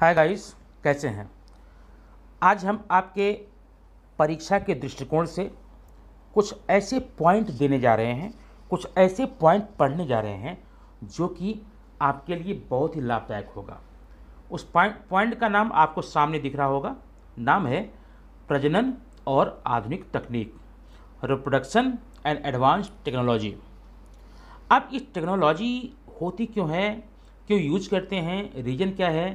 hi guys कैसे हैं आज हम आपके परीक्षा के दृष्टिकोण से कुछ ऐसे पॉइंट देने जा रहे हैं कुछ ऐसे पॉइंट पढ़ने जा रहे हैं जो कि आपके लिए बहुत ही लाभदायक होगा उस पॉइंट पॉइंट का नाम आपको सामने दिख रहा होगा नाम है प्रजनन और आधुनिक तकनीक रिप्रोडक्शन एंड एडवांस टेक्नोलॉजी अब इस टेक्नोलॉजी होती क्यों है क्यों यूज करते हैं रीजन क्या है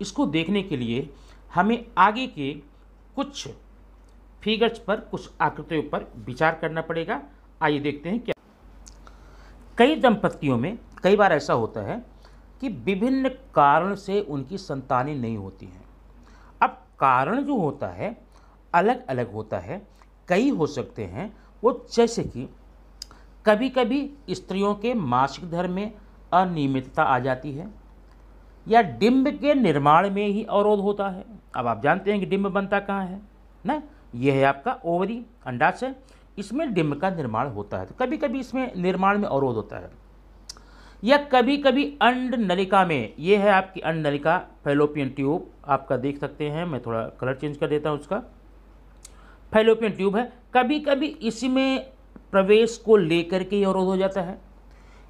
इसको देखने के लिए हमें आगे के कुछ फिगर्स पर कुछ आकृतियों पर विचार करना पड़ेगा आइए देखते हैं क्या कई दंपतियों में कई बार ऐसा होता है कि विभिन्न कारण से उनकी संतानें नहीं होती हैं अब कारण जो होता है अलग अलग होता है कई हो सकते हैं वो जैसे कि कभी कभी स्त्रियों के मासिक धर्म में अनियमितता आ जाती है या डिम्ब के निर्माण में ही अवरोध होता है अब आप जानते हैं कि डिम्ब बनता कहाँ है ना यह है आपका ओवरी अंडाशय इसमें डिम्ब का निर्माण होता है तो कभी कभी इसमें निर्माण में अवरोध होता है या कभी कभी अंड नलिका में ये है आपकी अंड नलिका फेलोपियन ट्यूब आपका देख सकते हैं मैं थोड़ा कलर चेंज कर देता हूँ उसका फेलोपियन ट्यूब है कभी कभी इसमें प्रवेश को लेकर के ही अवरोध हो जाता है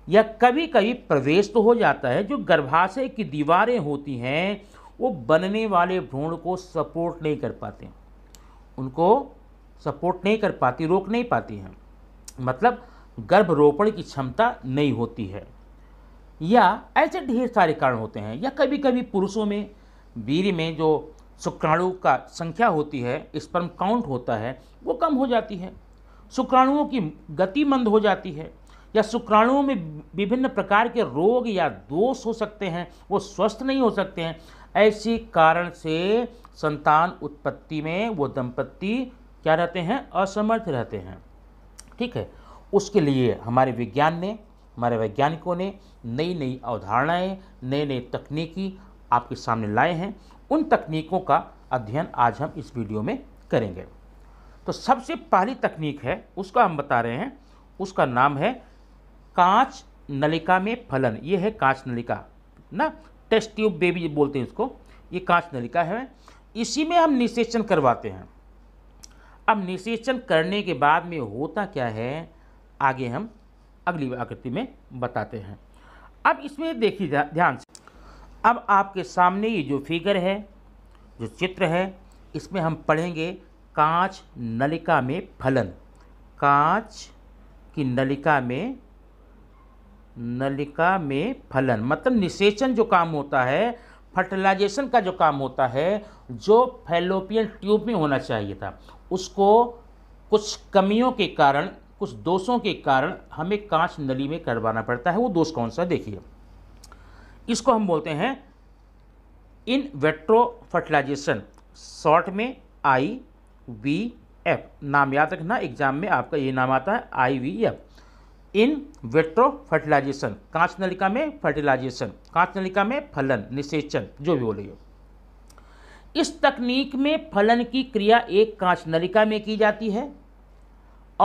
या कभी कभी प्रवेश तो हो जाता है जो गर्भाशय की दीवारें होती हैं वो बनने वाले भ्रूण को सपोर्ट नहीं कर पाते उनको सपोर्ट नहीं कर पाती रोक नहीं पाती हैं मतलब गर्भरोपण की क्षमता नहीं होती है या ऐसे ढेर सारे कारण होते हैं या कभी कभी पुरुषों में वीर में जो शुक्राणु का संख्या होती है स्पर्म काउंट होता है वो कम हो जाती है शुक्राणुओं की गति मंद हो जाती है या शुक्राणुओं में विभिन्न प्रकार के रोग या दोष हो सकते हैं वो स्वस्थ नहीं हो सकते हैं ऐसी कारण से संतान उत्पत्ति में वो दंपत्ति क्या रहते हैं असमर्थ रहते हैं ठीक है उसके लिए हमारे विज्ञान ने हमारे वैज्ञानिकों ने नई नई अवधारणाएं नई नई तकनीकी आपके सामने लाए हैं उन तकनीकों का अध्ययन आज हम इस वीडियो में करेंगे तो सबसे पहली तकनीक है उसका हम बता रहे हैं उसका नाम है कांच नलिका में फलन ये है कांच नलिका ना टेस्ट ट्यूब बेबी बोलते हैं उसको ये कांच नलिका है इसी में हम निषेचन करवाते हैं अब निषेचन करने के बाद में होता क्या है आगे हम अगली आकृति में बताते हैं अब इसमें देखिए ध्यान से अब आपके सामने ये जो फिगर है जो चित्र है इसमें हम पढ़ेंगे कांच नलिका में फलन कांच की नलिका में नलिका में फलन मतलब निषेचन जो काम होता है फर्टिलाइजेशन का जो काम होता है जो फैलोपियन ट्यूब में होना चाहिए था उसको कुछ कमियों के कारण कुछ दोषों के कारण हमें कांच नली में करवाना पड़ता है वो दोष कौन सा देखिए इसको हम बोलते हैं इन वेट्रो फर्टिलाइजेशन शॉर्ट में आई वी एफ नाम याद रखना एग्जाम में आपका ये नाम आता है I V F in vitro fertilization कांच नलिका में फर्टिलाइजेशन कांच नलिका में फलन निषेचन जो भी बोलिए इस तकनीक में फलन की क्रिया एक कांच नलिका में की जाती है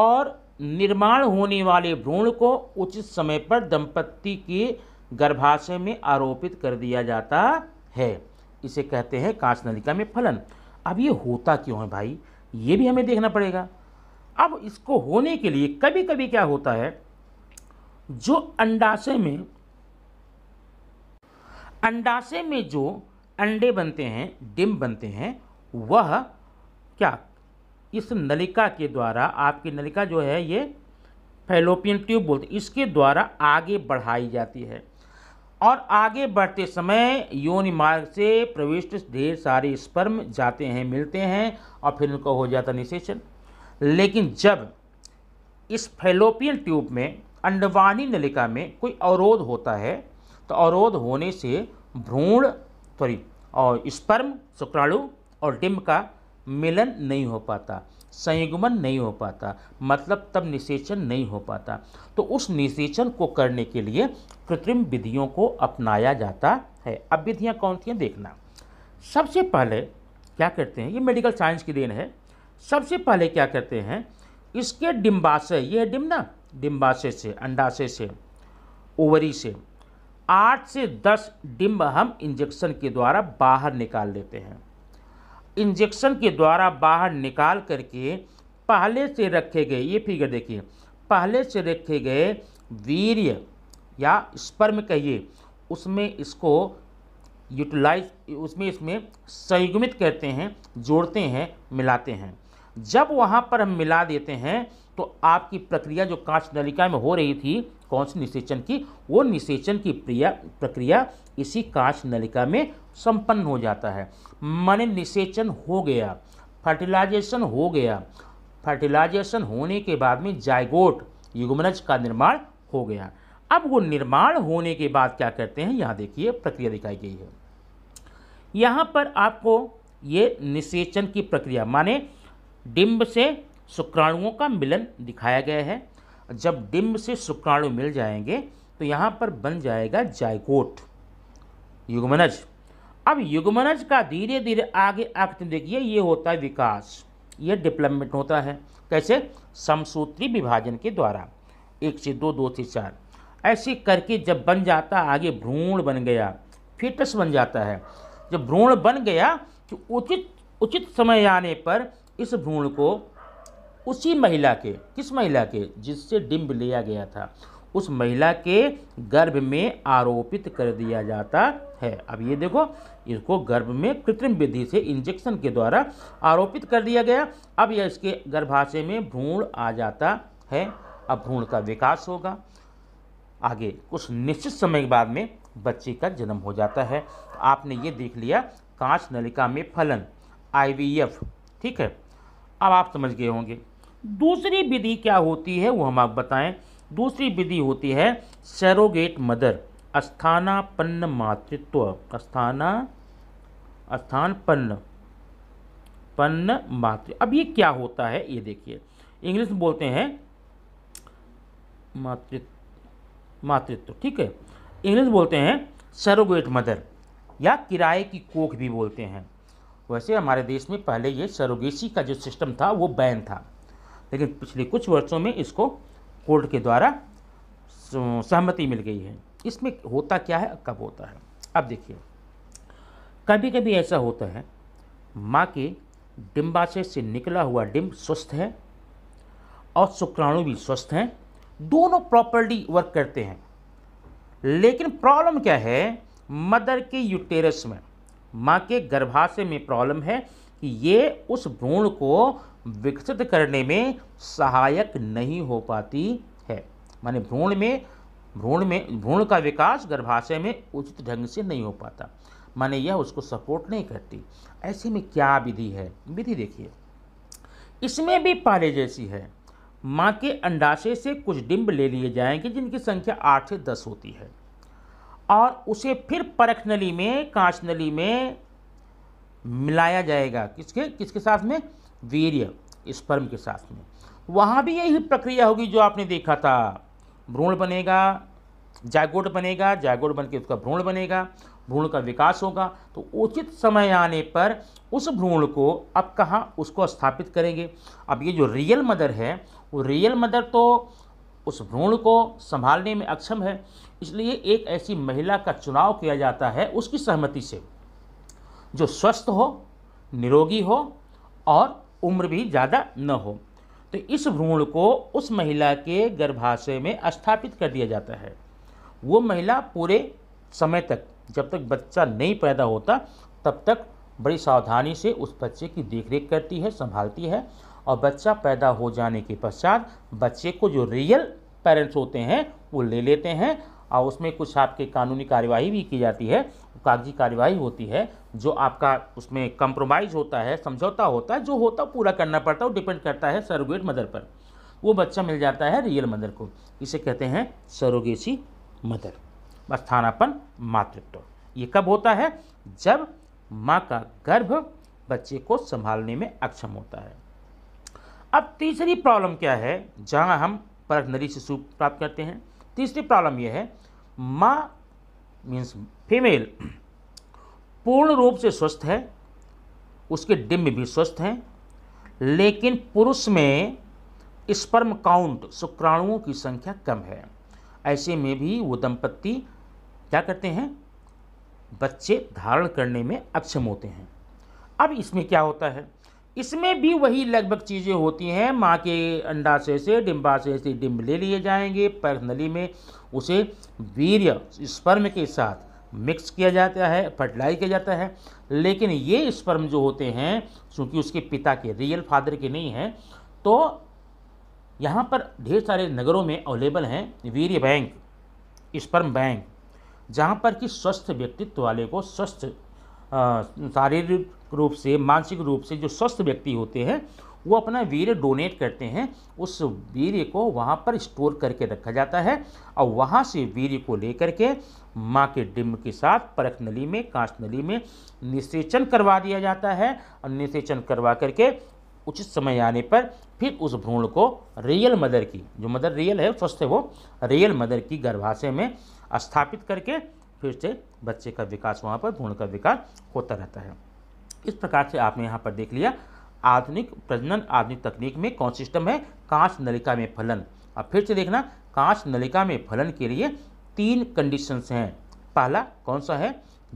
और निर्माण होने वाले भ्रूण को उचित समय पर दंपत्ति के गर्भाशय में आरोपित कर दिया जाता है इसे कहते हैं कांच नलिका में फलन अब ये होता क्यों है भाई ये भी हमें देखना पड़ेगा अब इसको होने के लिए कभी कभी क्या होता है जो अंडाशय में अंडाशय में जो अंडे बनते हैं डिम बनते हैं वह क्या इस नलिका के द्वारा आपकी नलिका जो है ये फेलोपियन ट्यूब बोलते इसके द्वारा आगे बढ़ाई जाती है और आगे बढ़ते समय योनि मार्ग से प्रविष्ट ढेर सारे स्पर्म जाते हैं मिलते हैं और फिर उनका हो जाता निषेचन लेकिन जब इस फेलोपियन ट्यूब में अंडवाणी नलिका में कोई अवरोध होता है तो अवरोध होने से भ्रूण सॉरी और स्पर्म शुक्राणु और डिम्ब का मिलन नहीं हो पाता संयुग्मन नहीं हो पाता मतलब तब निषेचन नहीं हो पाता तो उस निषेचन को करने के लिए कृत्रिम विधियों को अपनाया जाता है अब विधियाँ कौन सी हैं देखना सबसे पहले क्या करते हैं ये मेडिकल साइंस की देन है सबसे पहले क्या करते हैं इसके डिम्बाशय ये है डिम ना डिम्बाशय से अंडाशय से ओवरी से आठ से दस डिम्ब हम इंजेक्शन के द्वारा बाहर निकाल लेते हैं इंजेक्शन के द्वारा बाहर निकाल करके पहले से रखे गए ये फिगर देखिए पहले से रखे गए वीर्य या स्पर्म कहिए उसमें इसको यूटिलाइज उसमें इसमें संयुग्मित कहते हैं जोड़ते हैं मिलाते हैं जब वहाँ पर हम मिला देते हैं तो आपकी प्रक्रिया जो कांच नलिका में हो रही थी कौन सी निषेचन की वो निषेचन की प्रिया प्रक्रिया इसी कांच नलिका में संपन्न हो जाता है माने निषेचन हो गया फर्टिलाइजेशन हो गया फर्टिलाइजेशन होने के बाद में जायगोट युगमनज का निर्माण हो गया अब वो निर्माण होने के बाद क्या करते हैं यहाँ देखिए प्रक्रिया दिखाई गई है यहाँ पर आपको ये निषेचन की प्रक्रिया माने डिम्ब से शुक्राणुओं का मिलन दिखाया गया है जब डिम्ब से शुक्राणु मिल जाएंगे तो यहाँ पर बन जाएगा जायकोट युगमनज अब युगमनज का धीरे धीरे आगे आगे देखिए ये होता है विकास ये डेवलपमेंट होता है कैसे समसूत्री विभाजन के द्वारा एक से दो दो से चार ऐसे करके जब बन जाता आगे भ्रूण बन गया फिटस बन जाता है जब भ्रूण बन गया तो उचित उचित समय आने पर इस भ्रूण को उसी महिला के किस महिला के जिससे डिम्ब लिया गया था उस महिला के गर्भ में आरोपित कर दिया जाता है अब ये देखो इसको गर्भ में कृत्रिम विधि से इंजेक्शन के द्वारा आरोपित कर दिया गया अब यह इसके गर्भाशय में भ्रूण आ जाता है अब भ्रूण का विकास होगा आगे कुछ निश्चित समय के बाद में बच्चे का जन्म हो जाता है आपने ये देख लिया कांच नलिका में फलन आई ठीक है अब आप समझ गए होंगे दूसरी विधि क्या होती है वो हम आप बताएं दूसरी विधि होती है सेरोगेट मदर अस्थानापन्न मातृत्व अस्थाना स्थानपन्न पन्न मातृ अब ये क्या होता है ये देखिए इंग्लिश में बोलते हैं मातृत्व मातृत्व ठीक है इंग्लिश बोलते हैं सरोगेट मदर या किराए की कोख भी बोलते हैं वैसे हमारे देश में पहले ये सरोगेसी का जो सिस्टम था वो बैन था लेकिन पिछले कुछ वर्षों में इसको कोर्ट के द्वारा सहमति मिल गई है इसमें होता क्या है कब होता है अब देखिए कभी कभी ऐसा होता है माँ के डिम्बाशय से निकला हुआ डिम्ब स्वस्थ है और शुक्राणु भी स्वस्थ हैं दोनों प्रॉपर्ली वर्क करते हैं लेकिन प्रॉब्लम क्या है मदर के यूटेरस में माँ के गर्भाशय में प्रॉब्लम है कि ये उस भ्रूण को विकसित करने में सहायक नहीं हो पाती है माने भ्रूण में भ्रूण में भ्रूण का विकास गर्भाशय में उचित ढंग से नहीं हो पाता माने यह उसको सपोर्ट नहीं करती ऐसे में क्या विधि है विधि देखिए इसमें भी पाले जैसी है माँ के अंडाशय से कुछ डिम्ब ले लिए जाएंगे जिनकी संख्या आठ से दस होती है और उसे फिर परख नली में कांच नली में मिलाया जाएगा किसके किसके साथ में वीर्य स्पर्म के साथ में वहाँ भी यही प्रक्रिया होगी जो आपने देखा था भ्रूण बनेगा जागोट बनेगा जागोट बन के उसका भ्रूण बनेगा भ्रूण का विकास होगा तो उचित समय आने पर उस भ्रूण को अब कहाँ उसको स्थापित करेंगे अब ये जो रियल मदर है वो रियल मदर तो उस भ्रूण को संभालने में अक्षम है इसलिए एक ऐसी महिला का चुनाव किया जाता है उसकी सहमति से जो स्वस्थ हो निरोगी हो और उम्र भी ज़्यादा न हो तो इस भ्रूण को उस महिला के गर्भाशय में स्थापित कर दिया जाता है वो महिला पूरे समय तक जब तक बच्चा नहीं पैदा होता तब तक बड़ी सावधानी से उस बच्चे की देखरेख करती है संभालती है और बच्चा पैदा हो जाने के पश्चात बच्चे को जो रियल पेरेंट्स होते हैं वो ले लेते हैं और उसमें कुछ आपके कानूनी कार्यवाही भी की जाती है कागजी कार्यवाही होती है जो आपका उसमें कंप्रोमाइज होता है समझौता होता है जो होता है पूरा करना पड़ता है वो डिपेंड करता है सरोगेट मदर पर वो बच्चा मिल जाता है रियल मदर को इसे कहते हैं सरोगेसी मदर स्थानापन मातृत्व ये कब होता है जब माँ का गर्भ बच्चे को संभालने में अक्षम होता है अब तीसरी प्रॉब्लम क्या है जहाँ हम पर नरी शिशु प्राप्त करते हैं तीसरी प्रॉब्लम यह है माँ मीन्स फीमेल पूर्ण रूप से स्वस्थ है उसके डिम्ब भी स्वस्थ हैं लेकिन पुरुष में स्पर्म काउंट शुक्राणुओं की संख्या कम है ऐसे में भी वो दंपत्ति क्या करते हैं बच्चे धारण करने में अक्षम होते हैं अब इसमें क्या होता है इसमें भी वही लगभग चीज़ें होती हैं माँ के अंडाशय से डिम्बाशय से डिम्ब ले लिए जाएंगे पर्सनली में उसे वीर्य स्पर्म के साथ मिक्स किया जाता है फर्टिलाइज किया जाता है लेकिन ये स्पर्म जो होते हैं चूँकि उसके पिता के रियल फादर के नहीं हैं तो यहाँ पर ढेर सारे नगरों में अवेलेबल हैं वीर्य बैंक स्पर्म बैंक जहाँ पर कि स्वस्थ व्यक्तित्व वाले को स्वस्थ शारीरिक रूप से मानसिक रूप से जो स्वस्थ व्यक्ति होते हैं वो अपना वीर्य डोनेट करते हैं उस वीर्य को वहाँ पर स्टोर करके रखा जाता है और वहाँ से वीर्य को लेकर के माँ के डिम्ब के साथ परख नली में कांच नली में निषेचन करवा दिया जाता है और निषेचन करवा करके उचित समय आने पर फिर उस भ्रूण को रियल मदर की जो मदर रियल है स्वस्थ है वो रियल मदर की गर्भाशय में स्थापित करके फिर से बच्चे का विकास वहाँ पर भ्रूण का विकास होता रहता है इस प्रकार से आपने यहाँ पर देख लिया आधुनिक प्रजनन आधुनिक तकनीक में कौन सिस्टम है कांच नलिका में फलन अब फिर से देखना कांच नलिका में फलन के लिए तीन कंडीशंस हैं पहला कौन सा है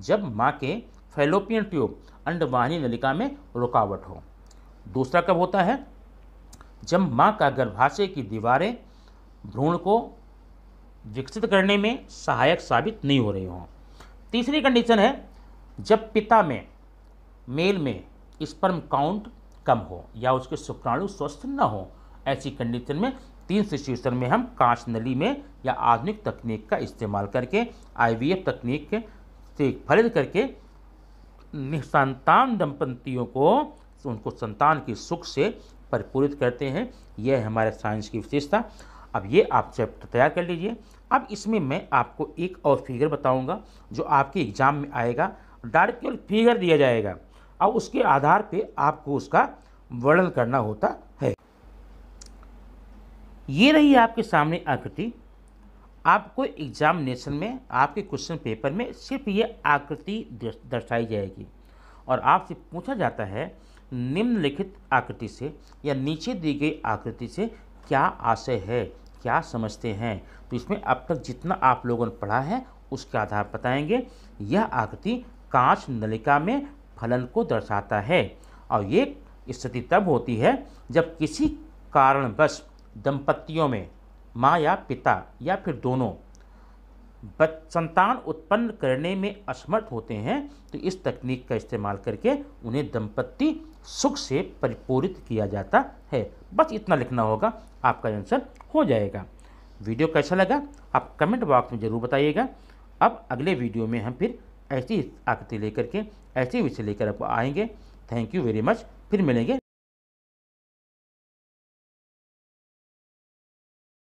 जब माँ के फेलोपियन ट्यूब अंडवाहिनी नलिका में रुकावट हो दूसरा कब होता है जब माँ का गर्भाशय की दीवारें भ्रूण को विकसित करने में सहायक साबित नहीं हो रहे हों तीसरी कंडीशन है जब पिता में मेल में स्पर्म काउंट कम हो या उसके शुक्राणु स्वस्थ न हो ऐसी कंडीशन में तीन सिचुएशन में हम कांच नली में या आधुनिक तकनीक का इस्तेमाल करके आईवीएफ तकनीक से फलित करके निसंतान दंपतियों को उनको संतान की सुख से परिपूरित करते हैं यह हमारे साइंस की विशेषता अब ये आप चैप्टर तैयार कर लीजिए अब इसमें मैं आपको एक और फिगर बताऊंगा जो आपके एग्ज़ाम में आएगा डायरेक्ट केवल फिगर दिया जाएगा अब उसके आधार पे आपको उसका वर्णन करना होता है ये रही आपके सामने आकृति आपको एग्जामिनेशन में आपके क्वेश्चन पेपर में सिर्फ ये आकृति दर्शाई जाएगी और आपसे पूछा जाता है निम्नलिखित आकृति से या नीचे दी गई आकृति से क्या आशय है क्या समझते हैं तो इसमें अब तक जितना आप लोगों ने पढ़ा है उसके आधार बताएंगे यह आकृति कांच नलिका में फलन को दर्शाता है और ये स्थिति तब होती है जब किसी कारणवश दंपतियों में माँ या पिता या फिर दोनों संतान उत्पन्न करने में असमर्थ होते हैं तो इस तकनीक का इस्तेमाल करके उन्हें दंपत्ति सुख से परिपूरित किया जाता है बस इतना लिखना होगा आपका आंसर हो जाएगा वीडियो कैसा लगा आप कमेंट बॉक्स में ज़रूर बताइएगा अब अगले वीडियो में हम फिर ऐसी आकृति लेकर के ऐसे विषय लेकर आपको आएंगे थैंक यू वेरी मच फिर मिलेंगे